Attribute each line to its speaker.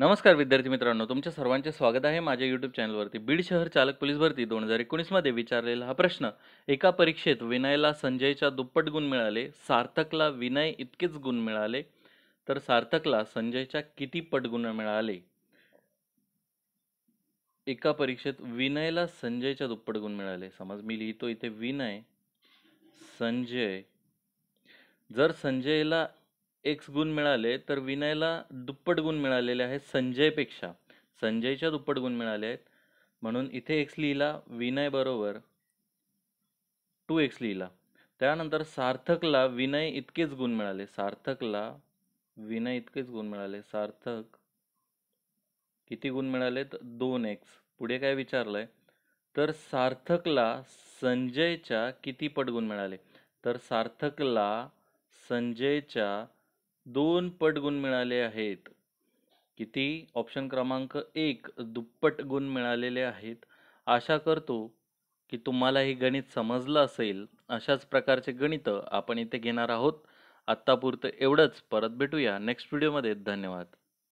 Speaker 1: नमस्कार विद्यार्थी मित्रांनो तुमच्या सर्वांचे स्वागत आहे माझ्या यूट्यूब चॅनलवरती बीड शहर चालक पोलीस भरती दोन हजार एकोणीसमध्ये विचारलेला हा प्रश्न एका परीक्षेत विनयला संजयच्या दुप्पट गुण मिळाले सार्थकला विनय इतकेच गुण मिळाले तर सार्थकला संजयच्या किती पट गुण मिळाले एका परीक्षेत विनयला संजयच्या दुप्पट गुण मिळाले समज मी लिहितो इथे विनय संजय जर संजयला एक्स गुण मिळाले तर विनयला दुप्पट गुण मिळालेले आहेत संजयपेक्षा संजयच्या दुप्पट गुण मिळाले आहेत म्हणून इथे एक्स लिहिला विनय बरोबर टू एक्स लिहिला त्यानंतर सार्थकला विनय इतकेच गुण मिळाले सार्थकला विनय इतकेच गुण मिळाले सार्थक किती गुण मिळालेत दोन एक्स पुढे काय विचारलंय तर सार्थकला संजयच्या किती पट गुण मिळाले तर सार्थकला संजयच्या दोन पट गुण मिळाले आहेत किती ऑप्शन क्रमांक एक दुप्पट गुण मिळालेले आहेत आशा करतो की तुम्हाला हे गणित समजलं असेल अशाच प्रकारचे गणित आपण इथे घेणार आहोत आत्तापुरतं एवढंच परत भेटूया नेक्स्ट व्हिडिओमध्ये धन्यवाद